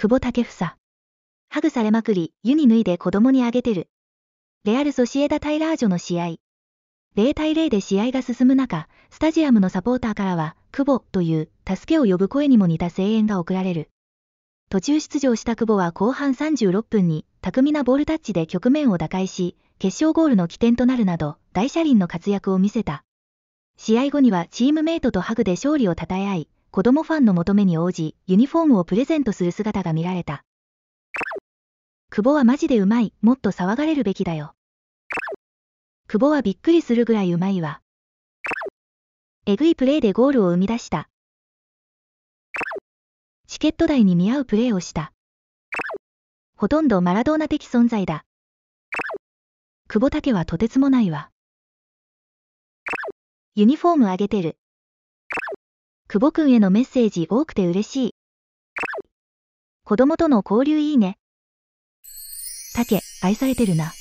久保建英。ハグされまくり、湯に脱いで子供にあげてる。レアル・ソシエダ・タイラージョの試合。0対0で試合が進む中、スタジアムのサポーターからは、久保という助けを呼ぶ声にも似た声援が送られる。途中出場した久保は後半36分に巧みなボールタッチで局面を打開し、決勝ゴールの起点となるなど、大車輪の活躍を見せた。試合後にはチームメイトとハグで勝利を称え合い、子供ファンの求めに応じ、ユニフォームをプレゼントする姿が見られた。久保はマジでうまい、もっと騒がれるべきだよ。久保はびっくりするぐらいうまいわ。えぐいプレーでゴールを生み出した。チケット代に見合うプレーをした。ほとんどマラドーナ的存在だ。久保だはとてつもないわ。ユニフォームあげてる。久保くんへのメッセージ多くて嬉しい。子供との交流いいね。竹、愛されてるな。